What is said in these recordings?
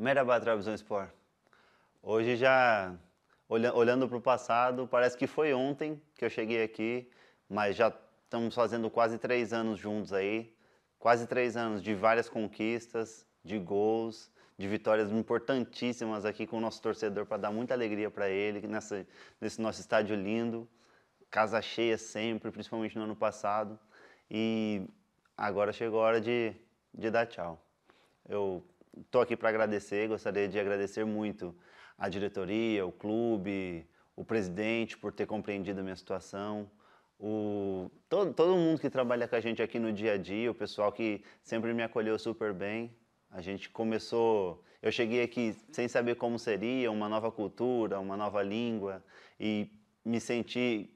Merhaba Trabzonspor. Hoje já olhando para o passado, parece que foi ontem que eu cheguei aqui, mas já estamos fazendo quase três anos juntos aí, quase três anos de várias conquistas, de gols, de vitórias importantíssimas aqui com o nosso torcedor para dar muita alegria para ele nessa, nesse nosso estádio lindo, casa cheia sempre, principalmente no ano passado. E agora chegou a hora de, de dar tchau. Eu estou aqui para agradecer, gostaria de agradecer muito a diretoria, o clube, o presidente por ter compreendido a minha situação, o, todo, todo mundo que trabalha com a gente aqui no dia a dia, o pessoal que sempre me acolheu super bem. A gente começou, eu cheguei aqui sem saber como seria, uma nova cultura, uma nova língua e me senti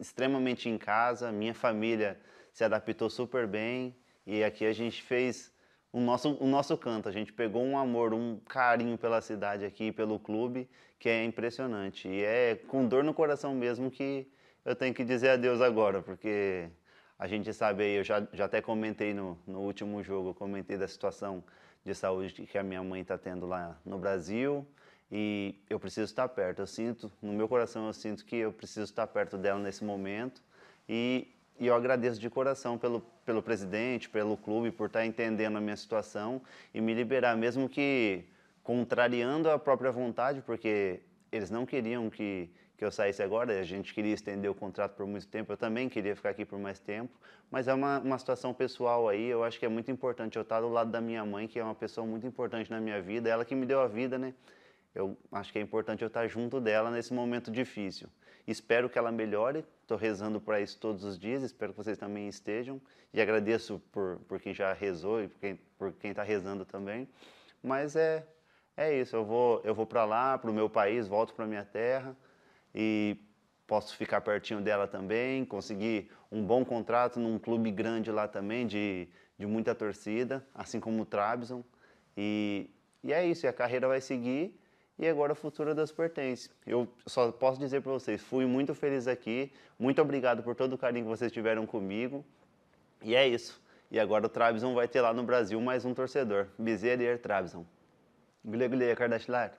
extremamente em casa, minha família se adaptou super bem e aqui a gente fez o nosso, o nosso canto. A gente pegou um amor, um carinho pela cidade aqui, pelo clube, que é impressionante. E é com dor no coração mesmo que eu tenho que dizer adeus agora, porque a gente sabe aí, eu já, já até comentei no, no último jogo, eu comentei da situação de saúde que a minha mãe está tendo lá no Brasil e eu preciso estar perto. Eu sinto, no meu coração, eu sinto que eu preciso estar perto dela nesse momento e e eu agradeço de coração pelo, pelo presidente, pelo clube, por estar tá entendendo a minha situação e me liberar, mesmo que contrariando a própria vontade, porque eles não queriam que, que eu saísse agora, a gente queria estender o contrato por muito tempo, eu também queria ficar aqui por mais tempo, mas é uma, uma situação pessoal aí, eu acho que é muito importante eu estar tá do lado da minha mãe, que é uma pessoa muito importante na minha vida, ela que me deu a vida, né? eu acho que é importante eu estar junto dela nesse momento difícil. Espero que ela melhore, estou rezando para isso todos os dias, espero que vocês também estejam. E agradeço por, por quem já rezou e por quem está rezando também. Mas é, é isso, eu vou, eu vou para lá, para o meu país, volto para minha terra e posso ficar pertinho dela também, conseguir um bom contrato num clube grande lá também, de, de muita torcida, assim como o Trabzon. E, e é isso, e a carreira vai seguir e agora o futuro das pertences. Eu só posso dizer para vocês, fui muito feliz aqui, muito obrigado por todo o carinho que vocês tiveram comigo, e é isso. E agora o Trabzon vai ter lá no Brasil mais um torcedor, Bizerir Trabzon. Guilherme güle Kardashian.